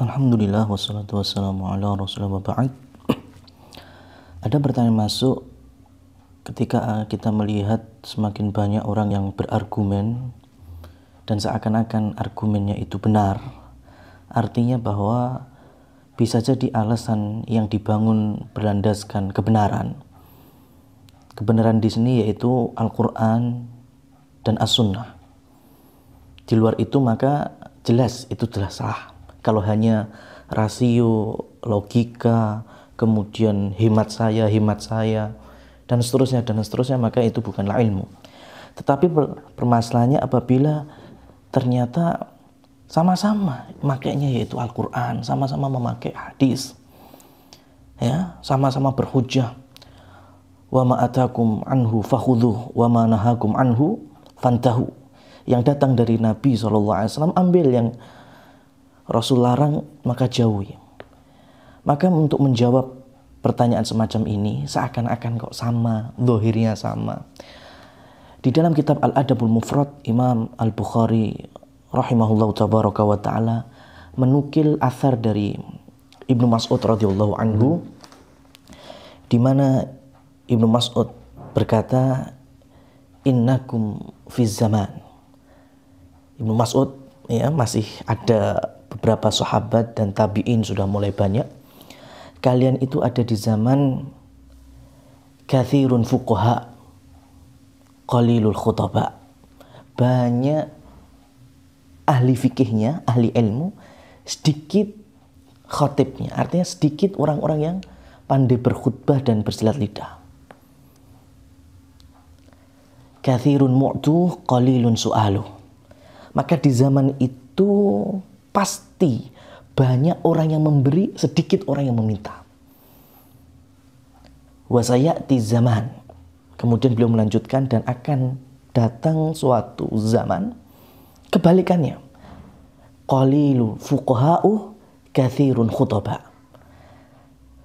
Alhamdulillah wassalatu wassalamu ala rasulullah waba'ad ada pertanyaan masuk ketika eh, kita melihat semakin banyak orang yang berargumen dan seakan-akan argumennya itu benar artinya bahwa bisa jadi alasan yang dibangun berlandaskan kebenaran kebenaran di sini yaitu Al-Quran dan As-Sunnah di luar itu maka jelas itu jelas salah kalau hanya rasio, logika, kemudian hemat saya, hemat saya, dan seterusnya, dan seterusnya, maka itu bukanlah ilmu. Tetapi per permasalahannya apabila ternyata sama-sama makainya yaitu Al-Quran, sama-sama memakai hadis, ya sama-sama berhujah. Wa ma'atakum anhu fahuduh, wa ma'anahakum anhu fantahu. Yang datang dari Nabi SAW, ambil yang Rasul larang maka jauhi. Maka untuk menjawab pertanyaan semacam ini seakan-akan kok sama, dohirnya sama. Di dalam kitab Al-Adabul Mufrad, Imam Al-Bukhari rahimahullahu tabaraka wa ta'ala menukil asar dari Ibnu Mas'ud radhiyallahu anhu di mana Ibnu Mas'ud berkata innakum fi zaman Ibnu Mas'ud ya masih ada beberapa sahabat dan tabi'in sudah mulai banyak. Kalian itu ada di zaman kathirun fuqaha qalilul khutaba. Banyak ahli fikihnya, ahli ilmu, sedikit khotibnya. Artinya sedikit orang-orang yang pandai berkhutbah dan bersilat lidah. Kathirun mu'tu qalilun su'alu. Maka di zaman itu Pasti banyak orang yang memberi, sedikit orang yang meminta. di zaman. Kemudian beliau melanjutkan dan akan datang suatu zaman kebalikannya. Qalilu fuqaha'u kathirun khutoba.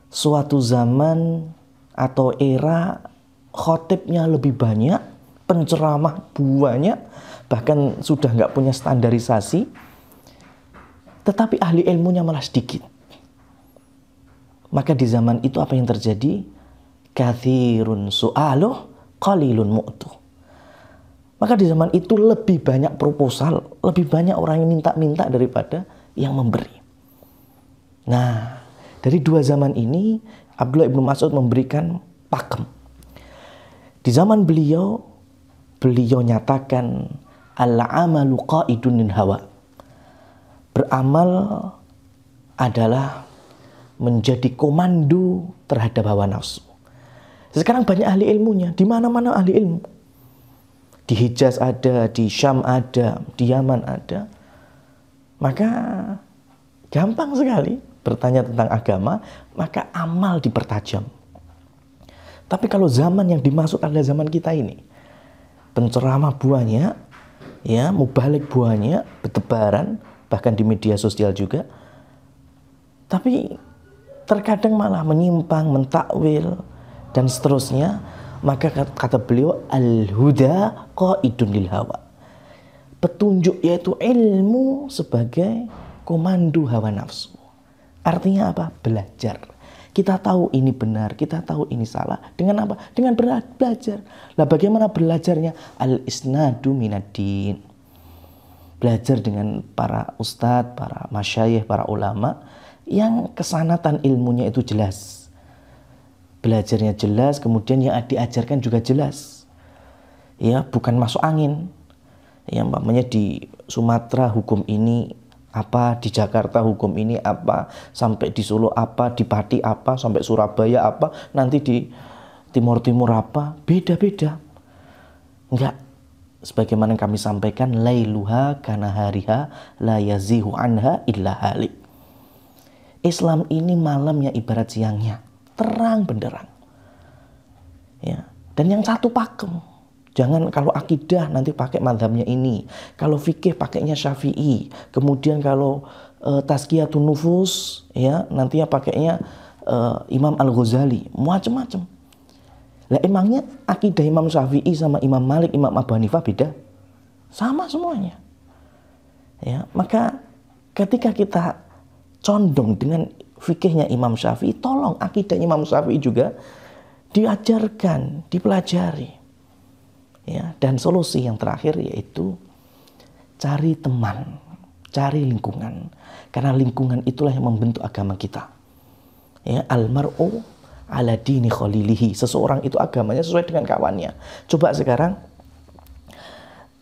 Suatu zaman atau era khotibnya lebih banyak, penceramah banyak, bahkan sudah nggak punya standarisasi, tetapi ahli ilmunya malah sedikit. Maka di zaman itu apa yang terjadi? Kathirun su'aluh qalilun mu'tu. Maka di zaman itu lebih banyak proposal, lebih banyak orang yang minta-minta daripada yang memberi. Nah, dari dua zaman ini Abdullah ibnu Mas'ud memberikan pakem. Di zaman beliau, beliau nyatakan al-amalu qaidun hawa Beramal adalah menjadi komando terhadap hawa nafsu. Sekarang banyak ahli ilmunya, di mana-mana ahli ilmu. Di Hijaz ada, di Syam ada, di Yaman ada. Maka gampang sekali bertanya tentang agama, maka amal dipertajam. Tapi kalau zaman yang dimaksud adalah zaman kita ini, penceramah buahnya, ya mubalik buahnya, bertebaran, bahkan di media sosial juga. Tapi terkadang malah menyimpang, mentakwil dan seterusnya. Maka kata beliau al-huda qaidun lil hawa. Petunjuk yaitu ilmu sebagai komando hawa nafsu. Artinya apa? Belajar. Kita tahu ini benar, kita tahu ini salah. Dengan apa? Dengan belajar. Lah bagaimana belajarnya? Al-isnadu minad din belajar dengan para ustadz, para masyayih, para ulama yang kesanatan ilmunya itu jelas. Belajarnya jelas, kemudian yang diajarkan juga jelas. Ya, bukan masuk angin. Ya, umpamanya di Sumatera hukum ini apa, di Jakarta hukum ini apa, sampai di Solo apa, di Pati apa, sampai Surabaya apa, nanti di Timur Timur apa, beda-beda. Enggak sebagaimana yang kami sampaikan lailuha kana hariha la yazihu anha illa halik Islam ini malamnya ibarat siangnya terang benderang ya dan yang satu pakem jangan kalau akidah nanti pakai madhabnya ini kalau fikih pakainya syafi'i kemudian kalau uh, tazkiyatun nufus ya nantinya pakainya uh, Imam Al Ghazali macam-macam lah emangnya akidah Imam Syafi'i sama Imam Malik, Imam Abu Hanifah beda? Sama semuanya. Ya, maka ketika kita condong dengan fikihnya Imam Syafi'i, tolong akidah Imam Syafi'i juga diajarkan, dipelajari. Ya, dan solusi yang terakhir yaitu cari teman, cari lingkungan. Karena lingkungan itulah yang membentuk agama kita. Ya, almar'u ala dini khalilihi. Seseorang itu agamanya sesuai dengan kawannya. Coba sekarang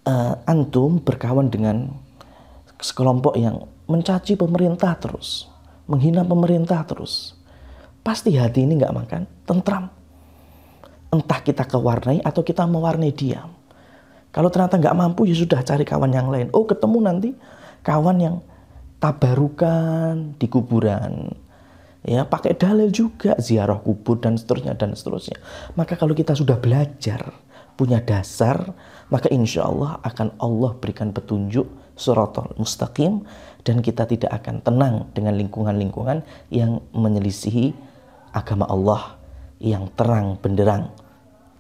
uh, antum berkawan dengan sekelompok yang mencaci pemerintah terus, menghina pemerintah terus. Pasti hati ini nggak makan, tentram. Entah kita kewarnai atau kita mewarnai dia. Kalau ternyata nggak mampu ya sudah cari kawan yang lain. Oh ketemu nanti kawan yang tabarukan di kuburan ya pakai dalil juga ziarah kubur dan seterusnya dan seterusnya maka kalau kita sudah belajar punya dasar maka insya Allah akan Allah berikan petunjuk suratul mustaqim dan kita tidak akan tenang dengan lingkungan-lingkungan yang menyelisihi agama Allah yang terang benderang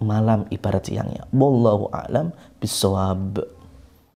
malam ibarat siangnya wallahu alam bisawab